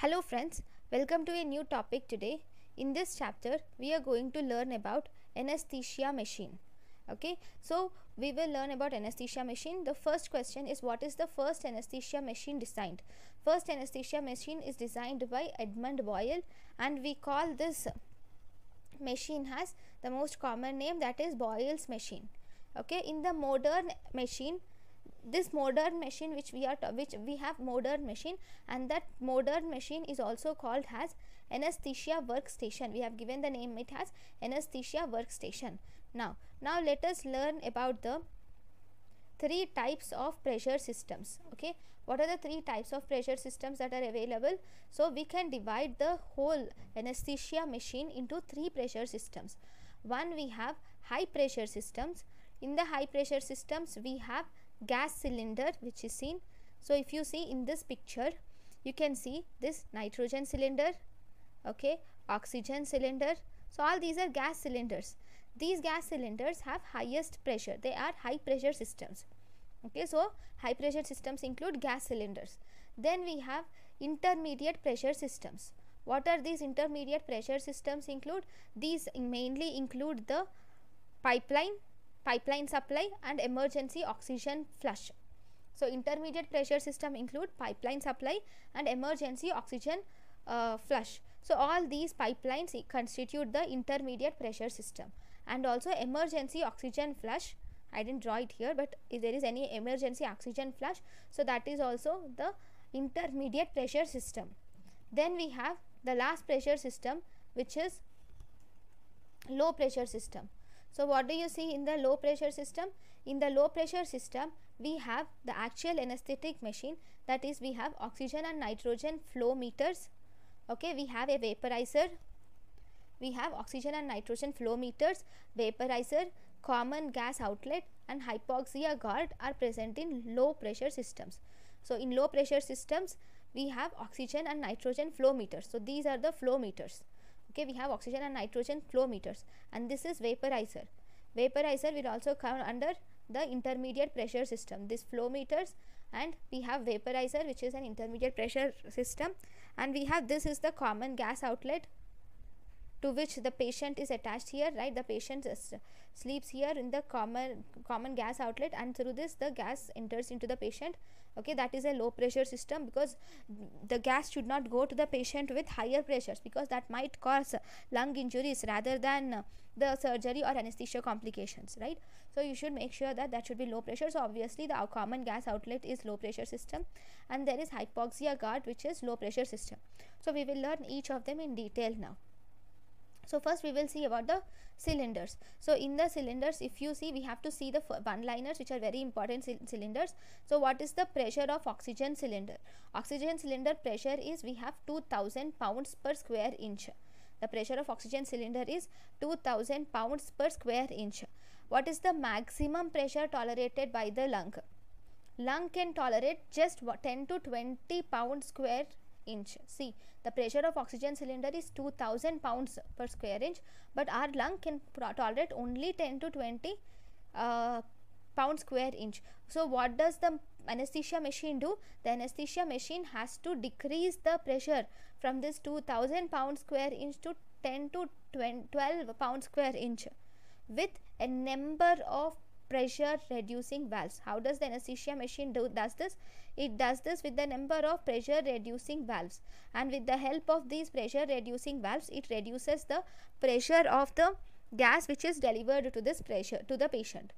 Hello friends, welcome to a new topic today. In this chapter, we are going to learn about anesthesia machine. Okay, so we will learn about anesthesia machine. The first question is what is the first anesthesia machine designed? First anesthesia machine is designed by Edmund Boyle and we call this machine has the most common name that is Boyle's machine. Okay, in the modern machine, this modern machine which we are which we have modern machine and that modern machine is also called as anesthesia workstation we have given the name it has anesthesia workstation now now let us learn about the three types of pressure systems okay what are the three types of pressure systems that are available so we can divide the whole anesthesia machine into three pressure systems one we have high pressure systems in the high pressure systems we have gas cylinder which is seen. So, if you see in this picture, you can see this nitrogen cylinder, okay, oxygen cylinder. So, all these are gas cylinders. These gas cylinders have highest pressure. They are high pressure systems. Okay, so high pressure systems include gas cylinders. Then we have intermediate pressure systems. What are these intermediate pressure systems include? These mainly include the pipeline pipeline supply and emergency oxygen flush. So, intermediate pressure system include pipeline supply and emergency oxygen uh, flush. So, all these pipelines constitute the intermediate pressure system and also emergency oxygen flush. I didn't draw it here, but if there is any emergency oxygen flush, so that is also the intermediate pressure system. Then we have the last pressure system which is low pressure system. So, what do you see in the low pressure system? In the low pressure system, we have the actual anesthetic machine that is we have oxygen and nitrogen flow meters. Okay, we have a vaporizer, we have oxygen and nitrogen flow meters, vaporizer, common gas outlet and hypoxia guard are present in low pressure systems. So, in low pressure systems, we have oxygen and nitrogen flow meters. So, these are the flow meters okay we have oxygen and nitrogen flow meters and this is vaporizer vaporizer will also come under the intermediate pressure system this flow meters and we have vaporizer which is an intermediate pressure system and we have this is the common gas outlet to which the patient is attached here right the patient sleeps here in the common common gas outlet and through this the gas enters into the patient okay that is a low pressure system because the gas should not go to the patient with higher pressures because that might cause lung injuries rather than the surgery or anesthesia complications right so you should make sure that that should be low pressure so obviously the common gas outlet is low pressure system and there is hypoxia guard which is low pressure system so we will learn each of them in detail now so first we will see about the cylinders so in the cylinders if you see we have to see the one liners which are very important cylinders so what is the pressure of oxygen cylinder oxygen cylinder pressure is we have 2000 pounds per square inch the pressure of oxygen cylinder is 2000 pounds per square inch what is the maximum pressure tolerated by the lung lung can tolerate just 10 to 20 pound square inch. See, the pressure of oxygen cylinder is 2000 pounds per square inch, but our lung can tolerate only 10 to 20 uh, pound square inch. So, what does the anesthesia machine do? The anesthesia machine has to decrease the pressure from this 2000 pound square inch to 10 to 12 pound square inch with a number of pressure reducing valves. How does the anesthesia machine do does this? It does this with the number of pressure reducing valves and with the help of these pressure reducing valves it reduces the pressure of the gas which is delivered to this pressure to the patient.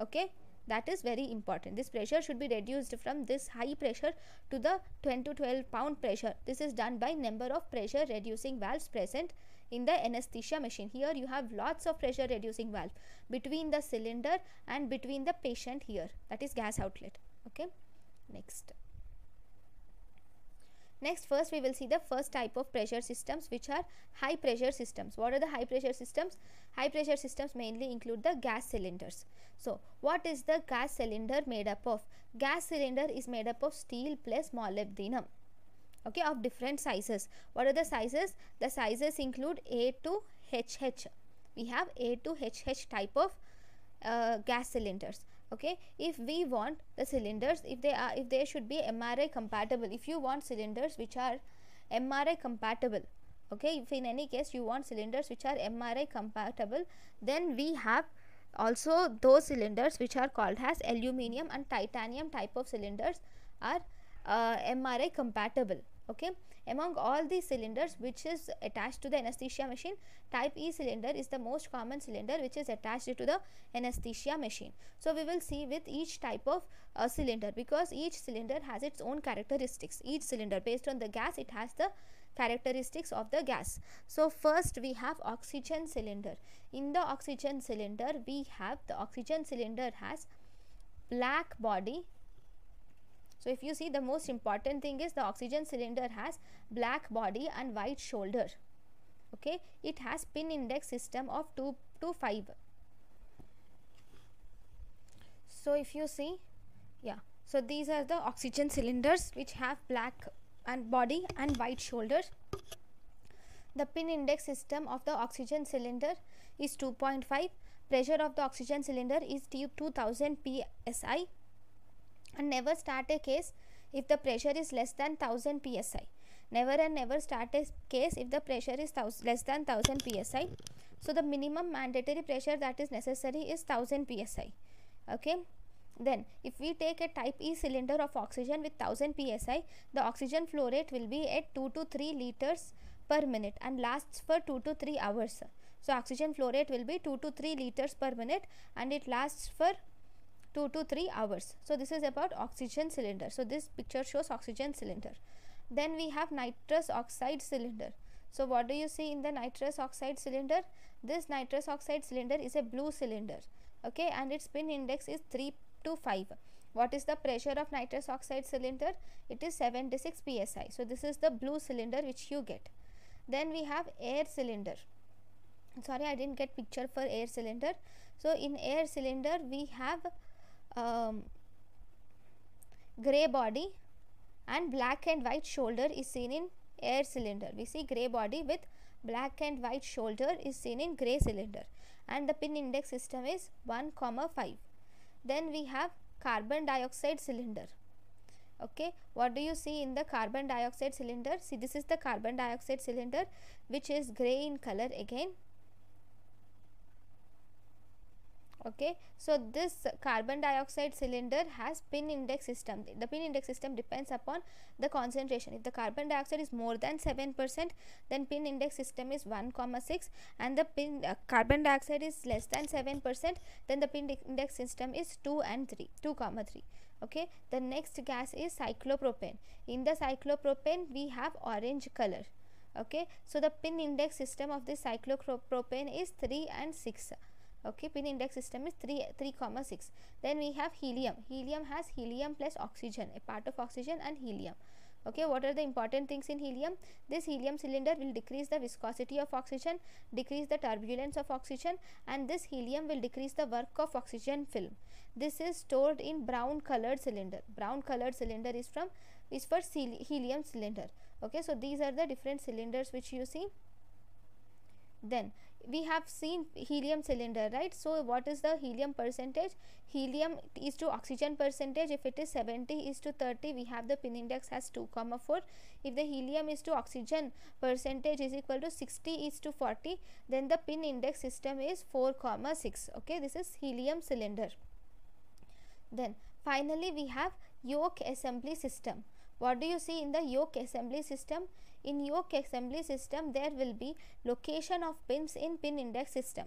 Okay. That is very important. This pressure should be reduced from this high pressure to the 10 to 12 pound pressure. This is done by number of pressure reducing valves present in the anesthesia machine. Here you have lots of pressure reducing valve between the cylinder and between the patient here that is gas outlet. Okay, next. Next, first we will see the first type of pressure systems which are high pressure systems. What are the high pressure systems? High pressure systems mainly include the gas cylinders. So, what is the gas cylinder made up of? Gas cylinder is made up of steel plus molybdenum okay of different sizes what are the sizes the sizes include a to hh we have a to hh type of uh, gas cylinders okay if we want the cylinders if they are if they should be mri compatible if you want cylinders which are mri compatible okay if in any case you want cylinders which are mri compatible then we have also those cylinders which are called as aluminium and titanium type of cylinders are uh, MRI compatible okay among all these cylinders which is attached to the anesthesia machine type e cylinder is the most common cylinder which is attached to the anesthesia machine so we will see with each type of uh, cylinder because each cylinder has its own characteristics each cylinder based on the gas it has the characteristics of the gas so first we have oxygen cylinder in the oxygen cylinder we have the oxygen cylinder has black body so if you see the most important thing is the oxygen cylinder has black body and white shoulder. Okay, it has pin index system of 2 to 5. So if you see, yeah, so these are the oxygen cylinders which have black and body and white shoulder. The pin index system of the oxygen cylinder is 2.5. Pressure of the oxygen cylinder is 2000 psi and never start a case if the pressure is less than 1000 psi never and never start a case if the pressure is less than 1000 psi so the minimum mandatory pressure that is necessary is 1000 psi okay then if we take a type E cylinder of oxygen with 1000 psi the oxygen flow rate will be at 2 to 3 liters per minute and lasts for 2 to 3 hours so oxygen flow rate will be 2 to 3 liters per minute and it lasts for 2 to 3 hours. So, this is about oxygen cylinder. So, this picture shows oxygen cylinder. Then we have nitrous oxide cylinder. So, what do you see in the nitrous oxide cylinder? This nitrous oxide cylinder is a blue cylinder okay and its spin index is 3 to 5. What is the pressure of nitrous oxide cylinder? It is 76 psi. So, this is the blue cylinder which you get. Then we have air cylinder. Sorry, I didn't get picture for air cylinder. So, in air cylinder we have um, grey body and black and white shoulder is seen in air cylinder. We see grey body with black and white shoulder is seen in grey cylinder and the pin index system is 1 5. Then we have carbon dioxide cylinder. Okay, what do you see in the carbon dioxide cylinder? See this is the carbon dioxide cylinder which is grey in color again okay so this carbon dioxide cylinder has pin index system the pin index system depends upon the concentration if the carbon dioxide is more than 7% then pin index system is 1,6 and the pin uh, carbon dioxide is less than 7% then the pin index system is 2 and 3 2 comma 3 okay the next gas is cyclopropane in the cyclopropane we have orange color okay so the pin index system of this cyclopropane is 3 and 6 okay pin index system is 3 3 comma 6 then we have helium helium has helium plus oxygen a part of oxygen and helium okay what are the important things in helium this helium cylinder will decrease the viscosity of oxygen decrease the turbulence of oxygen and this helium will decrease the work of oxygen film this is stored in brown colored cylinder brown colored cylinder is from is for helium cylinder okay so these are the different cylinders which you see then we have seen helium cylinder right so what is the helium percentage helium is to oxygen percentage if it is 70 is to 30 we have the pin index as 2 comma 4 if the helium is to oxygen percentage is equal to 60 is to 40 then the pin index system is 4 comma 6 okay this is helium cylinder then finally we have yoke assembly system what do you see in the yoke assembly system in yoke assembly system, there will be location of pins in pin index system.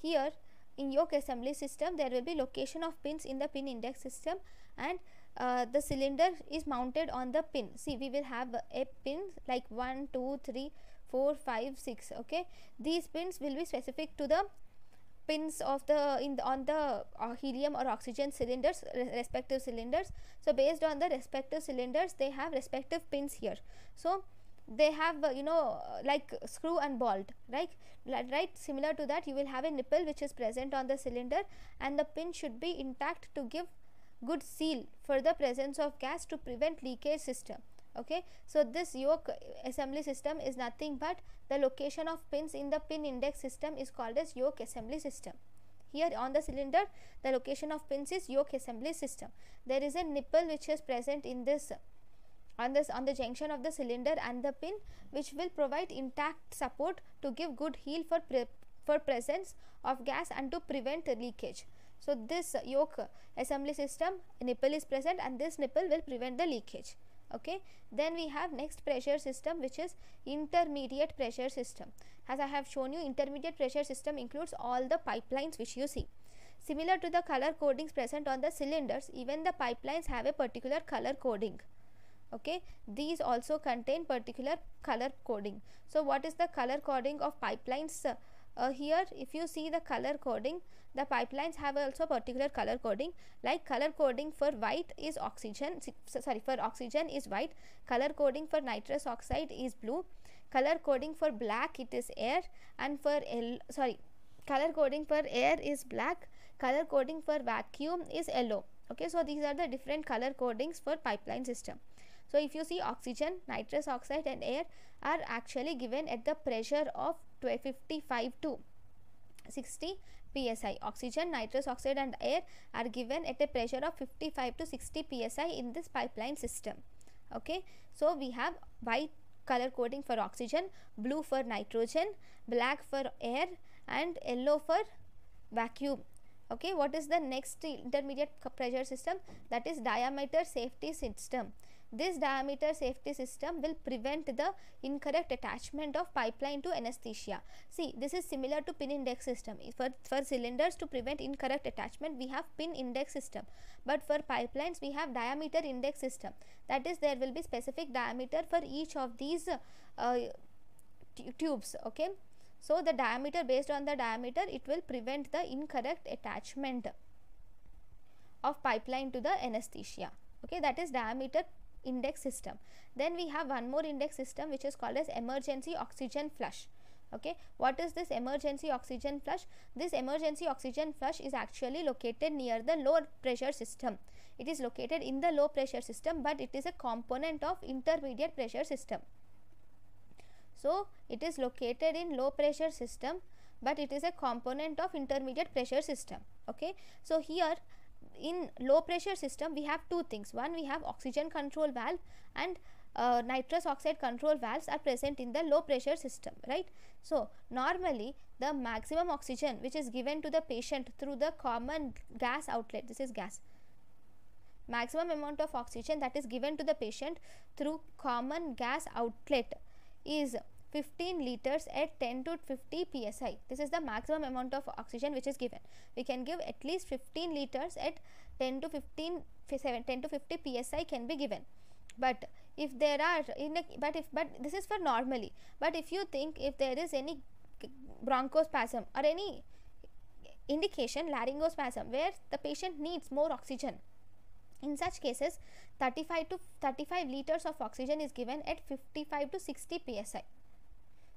Here, in yoke assembly system, there will be location of pins in the pin index system and uh, the cylinder is mounted on the pin. See, we will have a pin like 1, 2, 3, 4, 5, 6. Okay. These pins will be specific to the pins of the in the, on the uh, helium or oxygen cylinders re respective cylinders so based on the respective cylinders they have respective pins here so they have uh, you know uh, like screw and bolt right right similar to that you will have a nipple which is present on the cylinder and the pin should be intact to give good seal for the presence of gas to prevent leakage system okay so this yoke assembly system is nothing but the location of pins in the pin index system is called as yoke assembly system here on the cylinder the location of pins is yoke assembly system there is a nipple which is present in this on this on the junction of the cylinder and the pin which will provide intact support to give good heel for pre for presence of gas and to prevent leakage so this yoke assembly system nipple is present and this nipple will prevent the leakage okay then we have next pressure system which is intermediate pressure system as i have shown you intermediate pressure system includes all the pipelines which you see similar to the color codings present on the cylinders even the pipelines have a particular color coding okay these also contain particular color coding so what is the color coding of pipelines uh, here if you see the color coding the pipelines have also particular color coding like color coding for white is oxygen sorry for oxygen is white color coding for nitrous oxide is blue color coding for black it is air and for L, sorry color coding for air is black color coding for vacuum is yellow okay so these are the different color codings for pipeline system so, if you see oxygen, nitrous oxide and air are actually given at the pressure of 55 to 60 psi. Oxygen, nitrous oxide and air are given at a pressure of 55 to 60 psi in this pipeline system. Okay. So, we have white color coding for oxygen, blue for nitrogen, black for air and yellow for vacuum. Okay, what is the next intermediate pressure system? That is diameter safety system. This diameter safety system will prevent the incorrect attachment of pipeline to anesthesia. See, this is similar to pin index system. For, for cylinders to prevent incorrect attachment, we have pin index system. But for pipelines, we have diameter index system. That is, there will be specific diameter for each of these uh, tubes, okay. So, the diameter based on the diameter it will prevent the incorrect attachment of pipeline to the anesthesia. Okay, that is diameter index system then we have one more index system which is called as emergency oxygen flush okay what is this emergency oxygen flush this emergency oxygen flush is actually located near the low pressure system it is located in the low pressure system but it is a component of intermediate pressure system so it is located in low pressure system but it is a component of intermediate pressure system okay so here in low pressure system we have two things one we have oxygen control valve and uh, nitrous oxide control valves are present in the low pressure system right. So, normally the maximum oxygen which is given to the patient through the common gas outlet this is gas maximum amount of oxygen that is given to the patient through common gas outlet is 15 liters at 10 to 50 psi. This is the maximum amount of oxygen which is given. We can give at least 15 liters at 10 to 15 10 to 50 psi can be given. But if there are in a, but if but this is for normally. But if you think if there is any bronchospasm or any indication laryngospasm where the patient needs more oxygen in such cases 35 to 35 liters of oxygen is given at 55 to 60 psi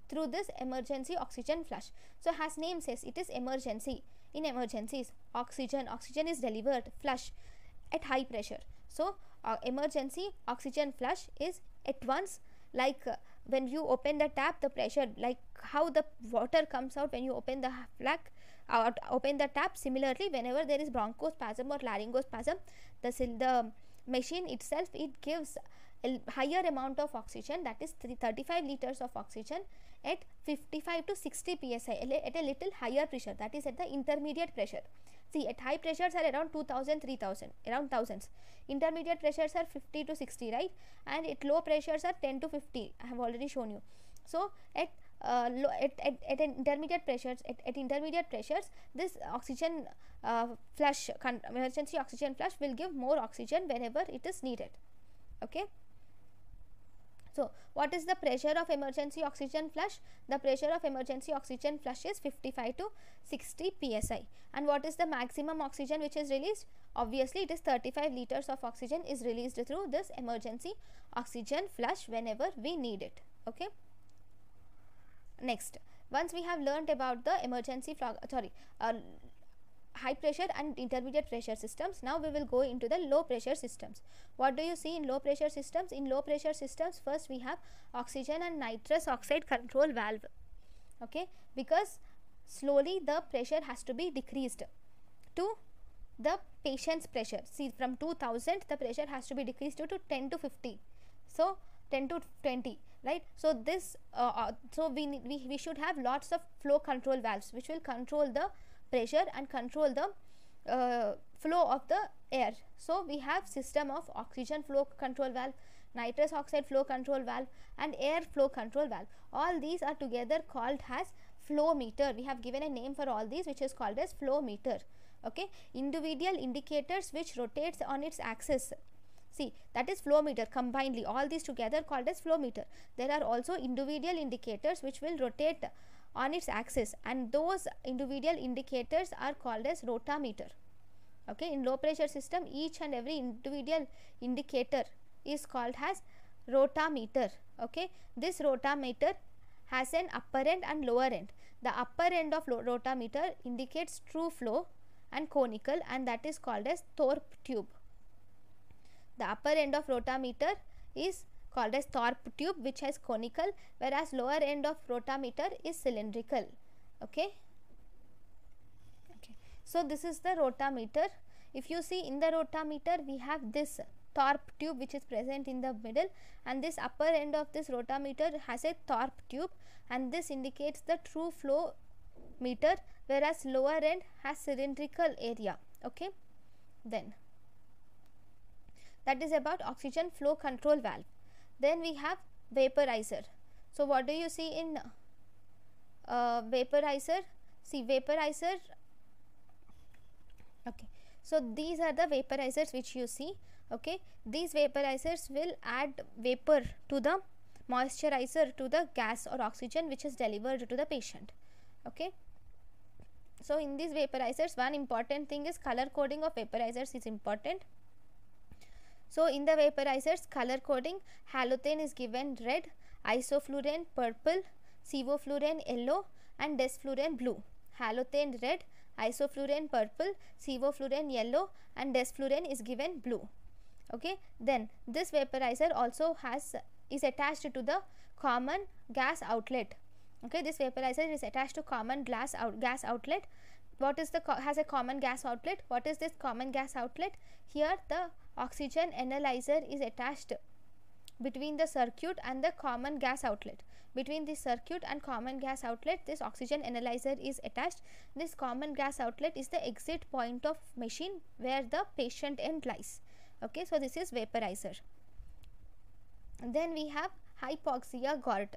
through this emergency oxygen flush. So as name says, it is emergency. In emergencies, oxygen, oxygen is delivered, flush at high pressure. So uh, emergency oxygen flush is at once like uh, when you open the tap the pressure like how the water comes out when you open the plug uh, open the tap similarly whenever there is bronchospasm or laryngospasm the, the machine itself it gives a higher amount of oxygen that is 35 liters of oxygen at 55 to 60 psi at a little higher pressure that is at the intermediate pressure see at high pressures are around 2000 3000 around thousands intermediate pressures are 50 to 60 right and at low pressures are 10 to 50 i have already shown you so at uh, low, at, at, at intermediate pressures at, at intermediate pressures this oxygen uh, flush emergency oxygen flush will give more oxygen whenever it is needed okay so, what is the pressure of emergency oxygen flush? The pressure of emergency oxygen flush is 55 to 60 psi. And what is the maximum oxygen which is released? Obviously, it is 35 liters of oxygen is released through this emergency oxygen flush whenever we need it. Okay. Next, once we have learnt about the emergency, sorry, uh, high pressure and intermediate pressure systems. Now we will go into the low pressure systems. What do you see in low pressure systems? In low pressure systems first we have oxygen and nitrous oxide control valve okay because slowly the pressure has to be decreased to the patient's pressure. See from 2000 the pressure has to be decreased to 10 to 50. So 10 to 20 right so this uh, uh so we, we we should have lots of flow control valves which will control the pressure and control the uh, flow of the air. So, we have system of oxygen flow control valve, nitrous oxide flow control valve and air flow control valve. All these are together called as flow meter. We have given a name for all these which is called as flow meter. Okay. Individual indicators which rotates on its axis. See that is flow meter combinedly all these together called as flow meter. There are also individual indicators which will rotate on its axis and those individual indicators are called as rotameter okay in low pressure system each and every individual indicator is called as rotameter okay this rotameter has an upper end and lower end the upper end of rotameter indicates true flow and conical and that is called as thorpe tube the upper end of rotameter is called as Thorpe tube which has conical whereas lower end of rotameter is cylindrical. Okay. okay. So, this is the rotameter. If you see in the rotameter we have this Thorpe tube which is present in the middle and this upper end of this rotameter has a Thorpe tube and this indicates the true flow meter whereas lower end has cylindrical area. Okay. Then that is about oxygen flow control valve. Then we have vaporizer. So what do you see in uh, vaporizer? See vaporizer. Okay. So these are the vaporizers which you see. Okay. These vaporizers will add vapor to the moisturizer to the gas or oxygen which is delivered to the patient. Okay. So in these vaporizers, one important thing is color coding of vaporizers is important so, in the vaporizers color coding halothane is given red, isofluorane purple, sevofluorane yellow and desfluorane blue. Halothane red, isofluorane purple, sevofluorane yellow and desfluorane is given blue. Okay, then this vaporizer also has is attached to the common gas outlet. Okay, this vaporizer is attached to common glass out gas outlet. What is the has a common gas outlet? What is this common gas outlet? Here the oxygen analyzer is attached between the circuit and the common gas outlet between the circuit and common gas outlet this oxygen analyzer is attached this common gas outlet is the exit point of machine where the patient end lies okay so this is vaporizer then we have hypoxia guard.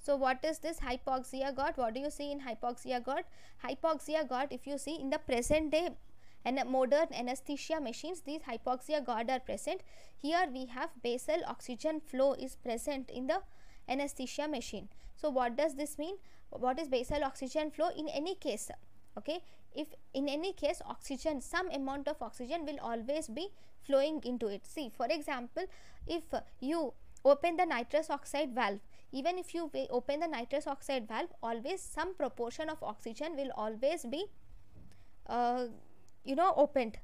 so what is this hypoxia guard? what do you see in hypoxia guard? hypoxia guard. if you see in the present day and modern anesthesia machines these hypoxia guard are present here we have basal oxygen flow is present in the anesthesia machine so what does this mean what is basal oxygen flow in any case okay if in any case oxygen some amount of oxygen will always be flowing into it see for example if you open the nitrous oxide valve even if you open the nitrous oxide valve always some proportion of oxygen will always be uh, you know opened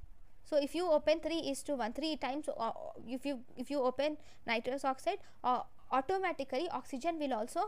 so if you open 3 is to 1 3 times uh, if you if you open nitrous oxide uh, automatically oxygen will also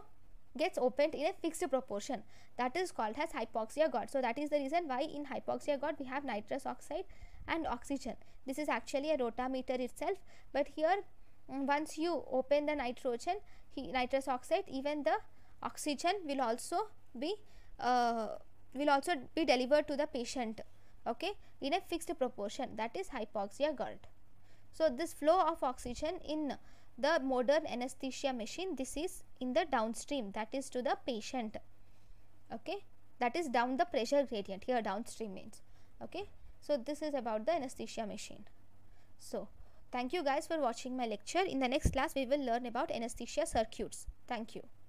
gets opened in a fixed proportion that is called as hypoxia god so that is the reason why in hypoxia god we have nitrous oxide and oxygen this is actually a rotameter itself but here mm, once you open the nitrogen he, nitrous oxide even the oxygen will also be uh, will also be delivered to the patient okay in a fixed proportion that is hypoxia guard. So this flow of oxygen in the modern anesthesia machine this is in the downstream that is to the patient okay that is down the pressure gradient here downstream means okay so this is about the anesthesia machine so thank you guys for watching my lecture in the next class we will learn about anesthesia circuits thank you